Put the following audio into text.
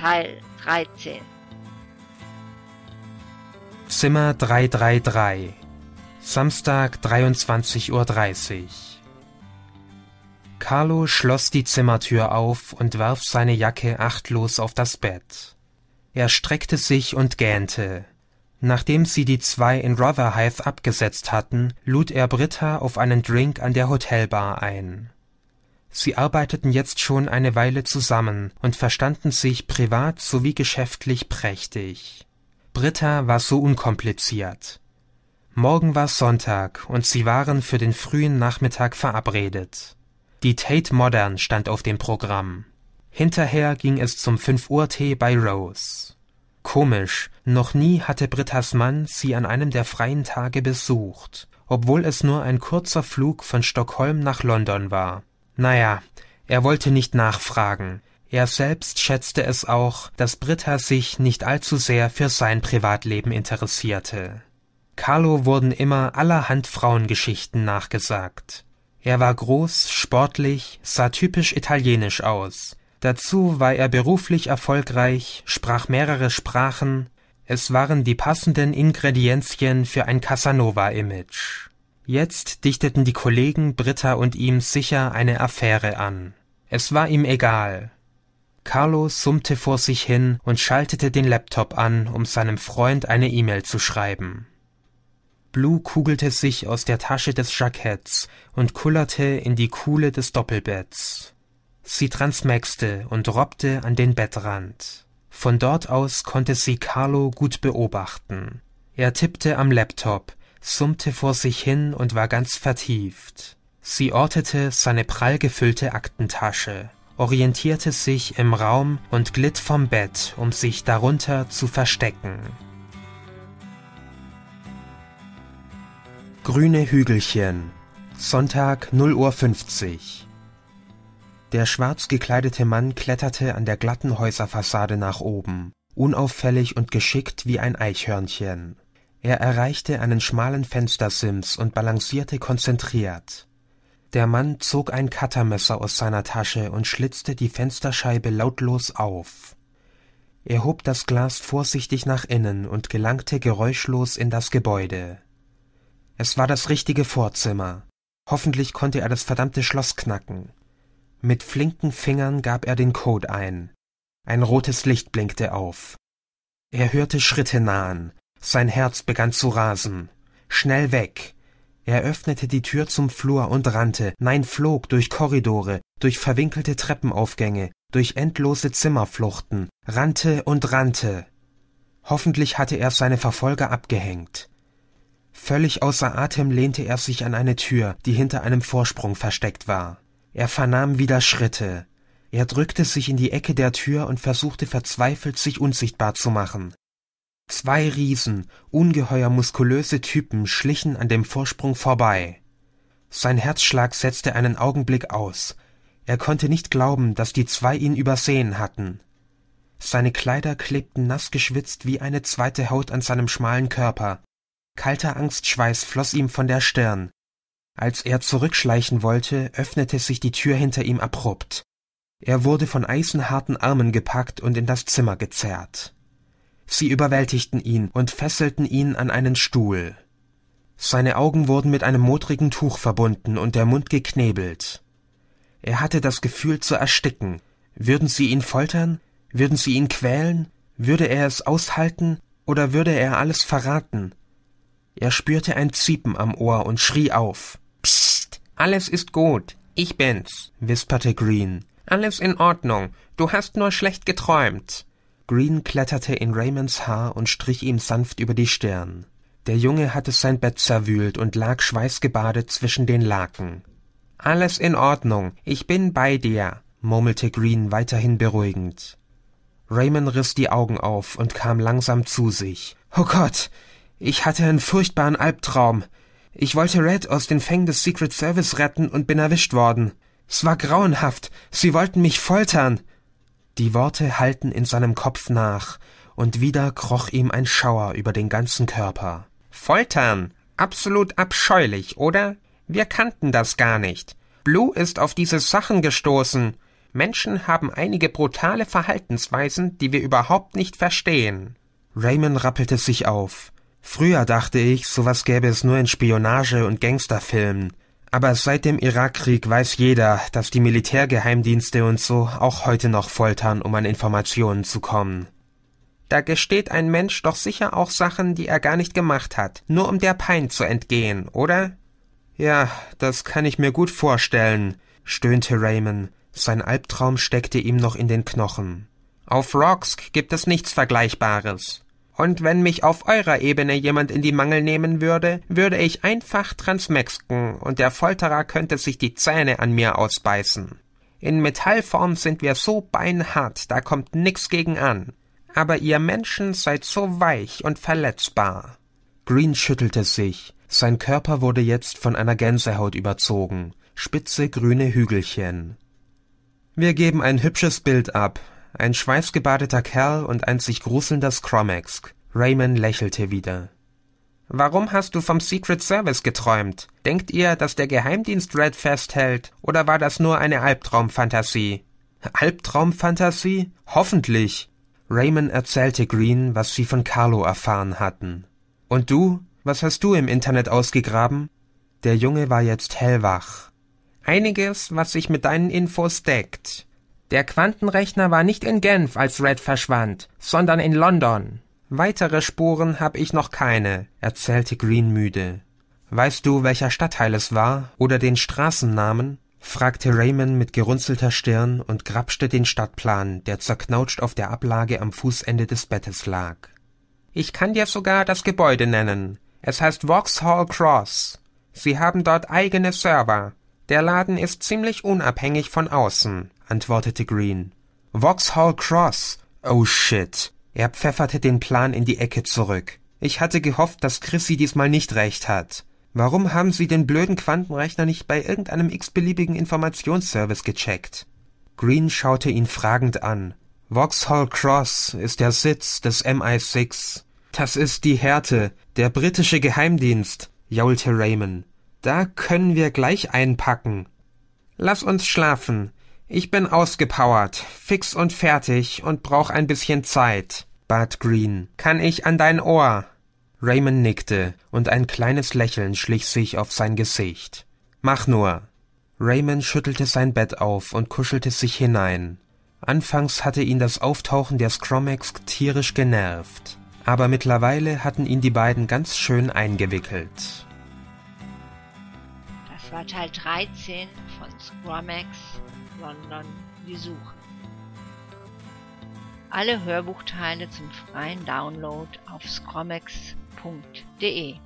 Teil 13. Zimmer 333. Samstag 23.30 Uhr. Carlo schloss die Zimmertür auf und warf seine Jacke achtlos auf das Bett. Er streckte sich und gähnte. Nachdem sie die zwei in Rotherhithe abgesetzt hatten, lud er Britta auf einen Drink an der Hotelbar ein. Sie arbeiteten jetzt schon eine Weile zusammen und verstanden sich privat sowie geschäftlich prächtig. Britta war so unkompliziert. Morgen war Sonntag und sie waren für den frühen Nachmittag verabredet. Die Tate Modern stand auf dem Programm. Hinterher ging es zum 5 Uhr Tee bei Rose. Komisch, noch nie hatte Brittas Mann sie an einem der freien Tage besucht, obwohl es nur ein kurzer Flug von Stockholm nach London war. Naja, er wollte nicht nachfragen. Er selbst schätzte es auch, dass Britta sich nicht allzu sehr für sein Privatleben interessierte. Carlo wurden immer allerhand Frauengeschichten nachgesagt. Er war groß, sportlich, sah typisch italienisch aus. Dazu war er beruflich erfolgreich, sprach mehrere Sprachen, es waren die passenden Ingredienzien für ein Casanova-Image. Jetzt dichteten die Kollegen Britta und ihm sicher eine Affäre an. Es war ihm egal. Carlo summte vor sich hin und schaltete den Laptop an, um seinem Freund eine E-Mail zu schreiben. Blue kugelte sich aus der Tasche des Jacketts und kullerte in die Kuhle des Doppelbetts. Sie transmaxte und robbte an den Bettrand. Von dort aus konnte sie Carlo gut beobachten. Er tippte am Laptop summte vor sich hin und war ganz vertieft. Sie ortete seine prall gefüllte Aktentasche, orientierte sich im Raum und glitt vom Bett, um sich darunter zu verstecken. Grüne Hügelchen, Sonntag 0.50 Uhr. Der schwarz gekleidete Mann kletterte an der glatten Häuserfassade nach oben, unauffällig und geschickt wie ein Eichhörnchen. Er erreichte einen schmalen Fenstersims und balancierte konzentriert. Der Mann zog ein Cuttermesser aus seiner Tasche und schlitzte die Fensterscheibe lautlos auf. Er hob das Glas vorsichtig nach innen und gelangte geräuschlos in das Gebäude. Es war das richtige Vorzimmer. Hoffentlich konnte er das verdammte Schloss knacken. Mit flinken Fingern gab er den Code ein. Ein rotes Licht blinkte auf. Er hörte Schritte nahen, sein Herz begann zu rasen. Schnell weg. Er öffnete die Tür zum Flur und rannte, nein flog durch Korridore, durch verwinkelte Treppenaufgänge, durch endlose Zimmerfluchten, rannte und rannte. Hoffentlich hatte er seine Verfolger abgehängt. Völlig außer Atem lehnte er sich an eine Tür, die hinter einem Vorsprung versteckt war. Er vernahm wieder Schritte. Er drückte sich in die Ecke der Tür und versuchte verzweifelt, sich unsichtbar zu machen. Zwei Riesen, ungeheuer muskulöse Typen schlichen an dem Vorsprung vorbei. Sein Herzschlag setzte einen Augenblick aus. Er konnte nicht glauben, dass die zwei ihn übersehen hatten. Seine Kleider klebten nass geschwitzt wie eine zweite Haut an seinem schmalen Körper. Kalter Angstschweiß floss ihm von der Stirn. Als er zurückschleichen wollte, öffnete sich die Tür hinter ihm abrupt. Er wurde von eisenharten Armen gepackt und in das Zimmer gezerrt. Sie überwältigten ihn und fesselten ihn an einen Stuhl. Seine Augen wurden mit einem modrigen Tuch verbunden und der Mund geknebelt. Er hatte das Gefühl zu ersticken. Würden sie ihn foltern? Würden sie ihn quälen? Würde er es aushalten oder würde er alles verraten? Er spürte ein Ziepen am Ohr und schrie auf. Psst, alles ist gut. Ich bin's, wisperte Green. Alles in Ordnung. Du hast nur schlecht geträumt. Green kletterte in Raymonds Haar und strich ihm sanft über die Stirn. Der Junge hatte sein Bett zerwühlt und lag schweißgebadet zwischen den Laken. Alles in Ordnung, ich bin bei dir, murmelte Green weiterhin beruhigend. Raymond riss die Augen auf und kam langsam zu sich. Oh Gott, ich hatte einen furchtbaren Albtraum. Ich wollte Red aus den Fängen des Secret Service retten und bin erwischt worden. Es war grauenhaft. Sie wollten mich foltern. Die Worte hallten in seinem Kopf nach, und wieder kroch ihm ein Schauer über den ganzen Körper. Foltern. Absolut abscheulich, oder? Wir kannten das gar nicht. Blue ist auf diese Sachen gestoßen. Menschen haben einige brutale Verhaltensweisen, die wir überhaupt nicht verstehen. Raymond rappelte sich auf. Früher dachte ich, sowas gäbe es nur in Spionage und Gangsterfilmen. Aber seit dem Irakkrieg weiß jeder, dass die Militärgeheimdienste und so auch heute noch foltern, um an Informationen zu kommen. Da gesteht ein Mensch doch sicher auch Sachen, die er gar nicht gemacht hat, nur um der Pein zu entgehen, oder? Ja, das kann ich mir gut vorstellen, stöhnte Raymond. Sein Albtraum steckte ihm noch in den Knochen. Auf Rocksk gibt es nichts Vergleichbares. Und wenn mich auf eurer Ebene jemand in die Mangel nehmen würde, würde ich einfach transmexken und der Folterer könnte sich die Zähne an mir ausbeißen. In Metallform sind wir so beinhart, da kommt nix gegen an. Aber ihr Menschen seid so weich und verletzbar. Green schüttelte sich. Sein Körper wurde jetzt von einer Gänsehaut überzogen. Spitze grüne Hügelchen. Wir geben ein hübsches Bild ab, ein schweißgebadeter Kerl und ein sich gruselnder Scromax. Raymond lächelte wieder. Warum hast du vom Secret Service geträumt? Denkt ihr, dass der Geheimdienst Red festhält? Oder war das nur eine Albtraumfantasie? Albtraumfantasie? Hoffentlich. Raymond erzählte Green, was sie von Carlo erfahren hatten. Und du? Was hast du im Internet ausgegraben? Der Junge war jetzt hellwach. Einiges, was sich mit deinen Infos deckt. Der Quantenrechner war nicht in Genf, als Red verschwand, sondern in London. Weitere Spuren hab ich noch keine, erzählte Green müde. Weißt du, welcher Stadtteil es war oder den Straßennamen? fragte Raymond mit gerunzelter Stirn und grapschte den Stadtplan, der zerknautscht auf der Ablage am Fußende des Bettes lag. Ich kann dir sogar das Gebäude nennen. Es heißt Vauxhall Cross. Sie haben dort eigene Server. Der Laden ist ziemlich unabhängig von außen antwortete Green. Vauxhall Cross. Oh shit. Er pfefferte den Plan in die Ecke zurück. Ich hatte gehofft, dass Chrissy diesmal nicht recht hat. Warum haben Sie den blöden Quantenrechner nicht bei irgendeinem x-beliebigen Informationsservice gecheckt? Green schaute ihn fragend an. Vauxhall Cross ist der Sitz des MI6. Das ist die Härte, der britische Geheimdienst, jaulte Raymond. Da können wir gleich einpacken. Lass uns schlafen. Ich bin ausgepowert, fix und fertig und brauch ein bisschen Zeit. Bart Green, kann ich an dein Ohr? Raymond nickte, und ein kleines Lächeln schlich sich auf sein Gesicht. Mach nur. Raymond schüttelte sein Bett auf und kuschelte sich hinein. Anfangs hatte ihn das Auftauchen der Scromex tierisch genervt, aber mittlerweile hatten ihn die beiden ganz schön eingewickelt. Das war Teil 13 von Scromex sondern die Suche. Alle Hörbuchteile zum freien Download auf scromex.de